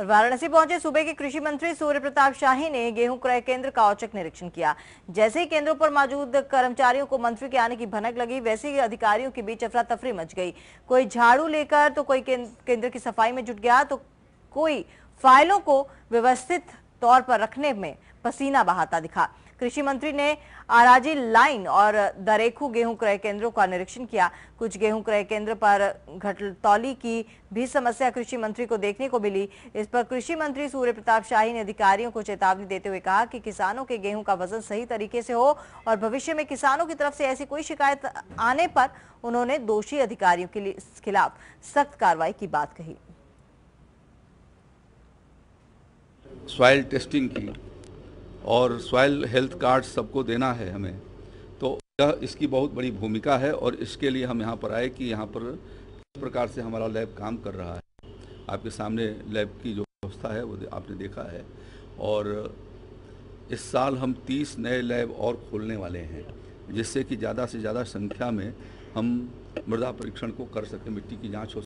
और वाराणसी पहुंचे सूबे के कृषि मंत्री सूर्य प्रताप शाही ने गेहूं क्रय केंद्र का औचक निरीक्षण किया जैसे ही केंद्रों पर मौजूद कर्मचारियों को मंत्री के आने की भनक लगी वैसे ही अधिकारियों के बीच अफरा तफरी मच गई कोई झाड़ू लेकर तो कोई केंद्र की सफाई में जुट गया तो कोई फाइलों को व्यवस्थित तौर पर रखने में पसीना बहाता दिखा कृषि मंत्री ने आराजी लाइन और दरेखू गेहूं क्रय केंद्रों का निरीक्षण किया कुछ गेहूं क्रय केंद्र पर घटतौली की भी समस्या कृषि मंत्री को देखने को मिली इस पर कृषि मंत्री सूर्य प्रताप शाही ने अधिकारियों को चेतावनी देते हुए कहा कि किसानों के गेहूं का वजन सही तरीके से हो और भविष्य में किसानों की तरफ से ऐसी कोई शिकायत आने पर उन्होंने दोषी अधिकारियों के खिलाफ सख्त कार्रवाई की बात कही सॉइल टेस्टिंग की और सॉइल हेल्थ कार्ड सबको देना है हमें तो यह इसकी बहुत बड़ी भूमिका है और इसके लिए हम यहाँ पर आए कि यहाँ पर किस प्रकार से हमारा लैब काम कर रहा है आपके सामने लैब की जो व्यवस्था है वो आपने देखा है और इस साल हम 30 नए लैब और खोलने वाले हैं जिससे कि ज़्यादा से ज़्यादा संख्या में हम मृदा परीक्षण को कर सकें मिट्टी की जाँच हो